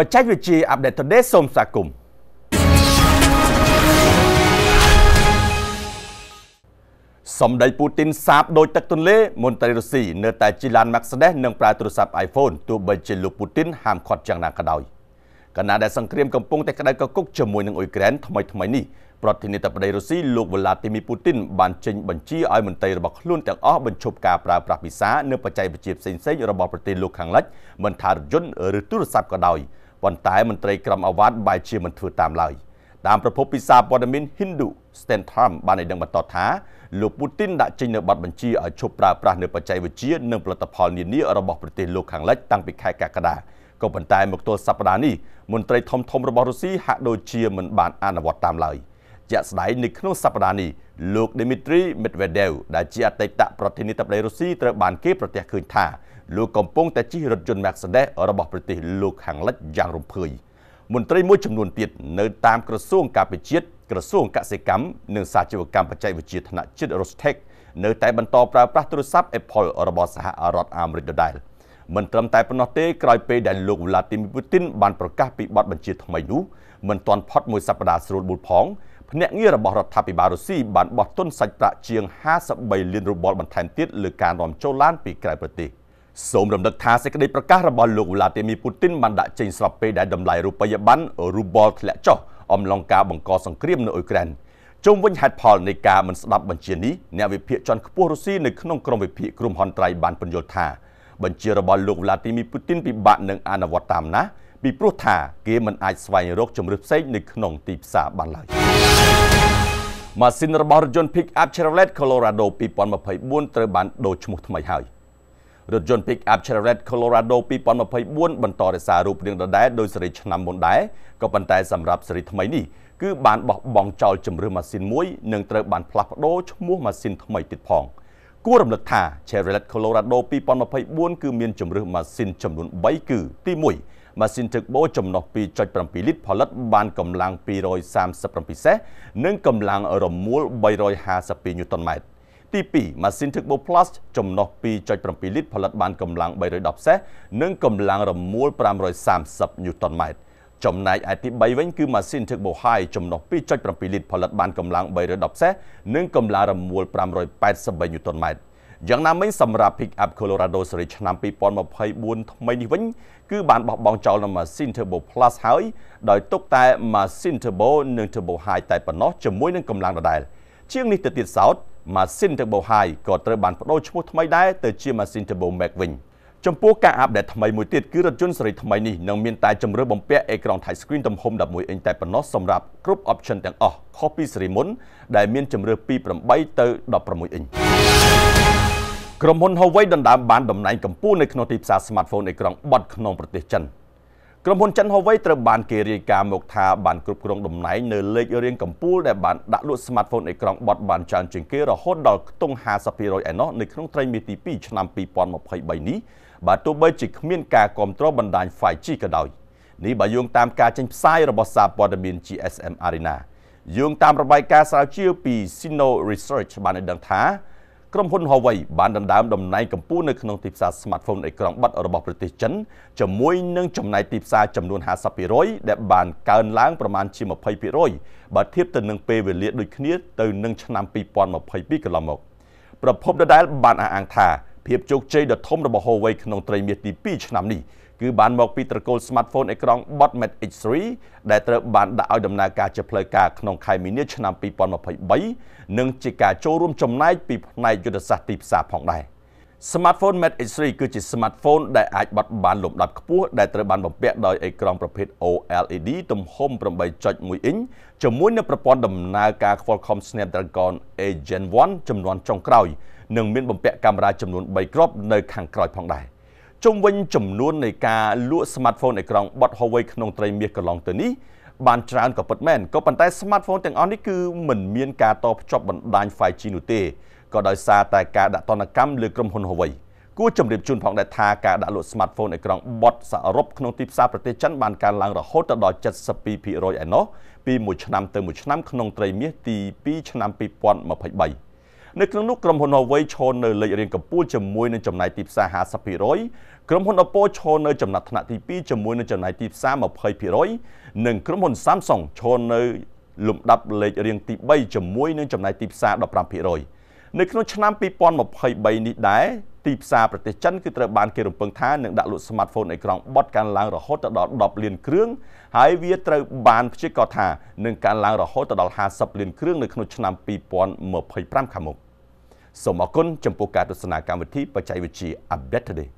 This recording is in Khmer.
បច្ចេកវិទ្យា Update Today សូមស្វាគមន៍សម្ដេចពូទីនសាបដោយទឹកទន្លេមន្ត្រីរុស្ស៊ីនៅតែជិះឡាន Mercedes និងប្រើទូរស័ព្ទ iPhone ទោះបីជាលោកពូទីនហាមឃាត់យ៉ាងណាក៏ដោយគណៈដែលសង្គ្រាមកំពុងតែក្តៅកគុកជាមួយនឹងអ៊ុយក្រែនថ្មីថ្មីនេះប្រធានាធិបតីរុស្ស៊ីលោកវ្លាទីមីពូទីនបានចេញបញ្ជាឲ្យមន្ត្រីរបស់ខ្លួនទាំងអស់បញ្ឈប់ការប្រើប្រាស់ភាសានិងបច្ចេកវិទ្យាផ្សេងៗរបស់ប្រទេសលោកខាងលិចមិនថារថយន្តឬទូរស័ព្ទក៏ដោយ។ប៉ុន្តែមន្ត្រីក្រមអាវ៉ាត់បែរជាមិនធ្វើតាមឡើយតាមប្រភពពីសារព័ត៌មាន Hindu Stentham បានឲ្យដឹងបន្តថាលោកពូទីនដាក់ចេញនូវបទបញ្ជាឲ្យឈប់ប្រើប្រាស់នូវបច្ចេកវិទ្យានិងផលិតផលនានារបស់ប្រទេសលោកខាងលិចតាំងពីខែកក្កដាក៏ប៉ុន្តែមកទល់សប្តាហ៍នេះមន្ត្រីធំធំរបស់រុស្ស៊ីហាក់ដូចជាមិនបានអនុវត្តតាមឡើយជាក់ស្ដែងនៅក្នុងសប្តាហ៍នេះលោក Dmitry Medvedev ដែលជាអតីតប្រធានាធិបតីរុស្ស៊ីត្រូវបានគេប្រទះឃើញថាលោកកំពុងតែជិះរថយន្ត Mercedes របស់ប្រទេសលោកខាងលិចយ៉ាងរំភើយមន្ត្រីមួយចំនួនទៀតនៅតាមក្រសួងការពារជាតិក្រសួងកសិកម្មនិងសាជីវកម្មបច្ចេកវិទ្យាថ្នាក់ជាតិ Rostec នៅតែបន្តប្រើប្រាស់ទូរស័ព្ទ Apple របស់សហរដ្ឋអាមេរិកដដែលមិនត្រឹមតែប៉ុណ្ណោះទេ ក្រោយពេលដែលលោក Vladimir Putin បានប្រកាសពីបទបញ្ជាថ្មីនោះមិនទាន់ផុតមួយសប្តាហ៍ស្រួលបួលផងភ្នាក់ងាររបស់រដ្ឋាភិបាលរុស្ស៊ីបានបោះទុន សាច់ប្រាក់ជាង53លានរូបលបន្ថែមទៀតលើការនាំចូលឡានពីក្រៅប្រទេស។សូមរំលឹកថាសេចក្តីប្រកាសរបស់លោកវ្លាទីមីពូទីនបានដាក់ចេញស្របពេលដែលតម្លៃរូបិយប័ណ្ណរូបលធ្លាក់ចុះអំឡុងការបង្កសង្គ្រាមនៅអ៊ុយក្រែនជុំវិញហេតុផលនៃការមិនស្ដាប់បញ្ជានេះអ្នកវិភាគជាន់ខ្ពស់រុស្ស៊ីនៅក្នុងក្រុមវិភាគក្រុមហ៊ុនត្រៃបានពន្យល់ថាបញ្ជារបស់លោកវ្លាទីមីពូទីនពិបាកនឹងអនុវត្តតាមណាពីព្រោះថាគេមិនអាចស្វែងរកជំរឿនផ្សេងនៅក្នុងទីផ្សារបានឡើយម៉ាស៊ីនរបស់រថយន្ត Pickup Chevrolet Colorado 2024ត្រូវបានដូរឈ្មោះថ្មីហើយ។រថយន្ត Pick Up Chevrolet Colorado 2024បន្តរក្សារូបរាងដដែលដោយសេរីឆ្នាំមុនដែរក៏ប៉ុន្តែសម្រាប់សេរីថ្មីនេះគឺបានបោះបង់ចោលជំរឿម៉ាស៊ីនមួយ និងត្រូវបានផ្លាស់ប្ដូរឈ្មោះម៉ាស៊ីនថ្មីទៀតផង គួររំលឹកថា Chevrolet Colorado 2024គឺមានជំរឿម៉ាស៊ីនចំនួន3គឺទី1ម៉ាស៊ីនទឹកបូចំណុះ2.7លីត្រផលិត បានកម្លាំង237សេះនិងកម្លាំងរមួល352ញូតនម៉ែត្រទី2ម៉ាស៊ីនធ្វើបូ Plus ចំណុះ2.7លីត្រផលិតបានកម្លាំង310សេះនិងកម្លាំងរមួល530 Newton Meters ចំណែកឯទី3វិញគឺម៉ាស៊ីនធ្វើបូ High ចំណុះ2.7លីត្រផលិតបានកម្លាំង310សេះនិងកម្លាំងរមួល583 Newton Meters យ៉ាងណាមិញសម្រាប់ Pick Up Colorado Series ឆ្នាំ2024ថ្មីនេះវិញ គឺបានបោះបង់ចោលនៅម៉ាស៊ីន Turbo Plus ហើយដោយទុកតែម៉ាស៊ីន Turbo និង Turbo High តែប៉ុណ្ណោះជាមួយនឹងកម្លាំងដដែល ជាងនេះទៅទៀតសោតម៉ាស៊ីន Turbo High ក៏ត្រូវបានបដូរឈ្មោះថ្មីដែរទៅជាម៉ាស៊ីន Turbo Max វិញចំពោះការអាប់ដេតថ្មីមួយទៀតគឺរថយន្តសេរីថ្មីនេះនឹងមានតែជំរឿបំពាក់អេក្រង់ Touch Screen ទំហំ11អ៊ីនតែប៉ុណ្ណោះសម្រាប់គ្រប់ option ទាំងអស់ខុសពីសេរីមុនដែលមានជំរឿពី8ទៅ16អ៊ីនក្រុមហ៊ុន Huawei ដណ្ដើមបានតំណែងកម្ពុជានៅក្នុងទីផ្សារ smartphone អេក្រង់បត់ក្នុងប្រទេសចិន។ក្រុមហ៊ុនចិន Huawei ត្រូវបានគេរាយការណ៍មកថាបានគ្រប់គ្រងតំណែងនៅលេខរៀងកំពូលដែលបានដាក់លក់ស្មាតហ្វូនអេក្រង់បត់បានច្រើនជាងគេរហូតដល់ខ្ទង់50%ឯណោះនៅក្នុងត្រីមាសទី2ឆ្នាំ2023នេះបាទទោះបីជាគ្មានការគ្រប់គ្រងបណ្ដាញ 5G ក៏ដោយនេះបើយោងតាមការចេញផ្សាយរបស់សារព័ត៌មាន GSM Arena យោងតាមរបាយការណ៍ស្រាវជ្រាវពី Sino Research បានឲ្យដឹងថាក្រុមហ៊ុន Huawei បានដណ្ដើមតំណែងកម្ពុជានៅក្នុងទីផ្សារ smartphone អេក្រង់បិទរបស់ប្រទេសចិនជាមួយនឹងចំណាយទីផ្សារចំនួន50%ដែលបានកើនឡើងប្រមាណជា20%បើធៀបទៅនឹងពេលវេលាដូចគ្នាទៅនឹងឆ្នាំ2022កន្លងមកប្រភពដដែលបានអះអាងថាភាពជោគជ័យដ៏ធំរបស់ Huawei ក្នុងត្រីមាសទី2ឆ្នាំនេះគឺបានមកពីត្រកូល smartphone អេក្រង់ Botmate X3 ដែលត្រូវបានដាក់ឲ្យដំណើរការជាផ្លូវការក្នុងខែមីនាឆ្នាំ2023និងជាការចូលរួមចំណែកពីផ្នែកយុទ្ធសាស្ត្រទីផ្សារផងដែរ។ Smartphone Mate X3 គឺជា smartphone ដែលអាចបត់បានលំដាប់ខ្ពស់ដែលត្រូវបានបំពាក់ដោយអេក្រង់ប្រភេទ OLED ទំហំ8.1អ៊ីញជាមួយនឹងប្រព័ន្ធដំណើរការ Qualcomm Snapdragon 8 Gen 1ចំនួនចុងក្រោយនិងមានបំពាក់កាមេរ៉ាចំនួន3គ្រាប់នៅខាងក្រោយផងដែរជុំវិញចំនួននៃការលក់ smartphone អេក្រង់បត់ Huawei ក្នុងត្រីមាសកន្លងទៅនេះបានច្រើនក៏ពិតមែនក៏ប៉ុន្តែ smartphone ទាំងអស់នេះគឺមិនមានការតភ្ជាប់បណ្ដាញ 5G នោះទេក៏ដោយសារតែការដាក់ទណ្ឌកម្មលើក្រុមហ៊ុន Huawei គួរជម្រាបជូនផងដែរថាការដាក់លក់ smartphone អេក្រង់បត់សរុបក្នុងទីផ្សារប្រទេសចិនបានកើនឡើងរហូតដល់72%ឯណោះពីមួយឆ្នាំទៅមួយឆ្នាំក្នុងត្រីមាសទី2ឆ្នាំ2023នៅក្នុងនោះក្រុមហ៊ុន Huawei ឈរនៅលេខរៀងកំពូលជាមួយនឹងចំណាយទីផ្សារ50%ក្រុមហ៊ុន Oppo ឈរនៅចំណាត់ថ្នាក់ទី2ជាមួយនឹងចំណាយទីផ្សារ20%និងក្រុមហ៊ុន Samsung ឈរនៅលំដាប់លេខរៀងទី3ជាមួយនឹងចំណាយទីផ្សារ15%នៅក្នុងឆ្នាំ2023នេះដែរទីផ្សារប្រទេសចិនគឺត្រូវបានគេរំពឹងថានឹងដាក់លក់ smartphone អេក្រង់បត់កាន់ឡើងរហូតដល់10លានគ្រឿងហើយវាត្រូវបានព្យាករណ៍ថានឹងកើនឡើងរហូតដល់50លានគ្រឿងនៅក្នុងឆ្នាំ2025ខាងមុខសូមអរគុណចំពោះការទស្សនាកម្មវិធីបច្ចេកវិទ្យា Update Today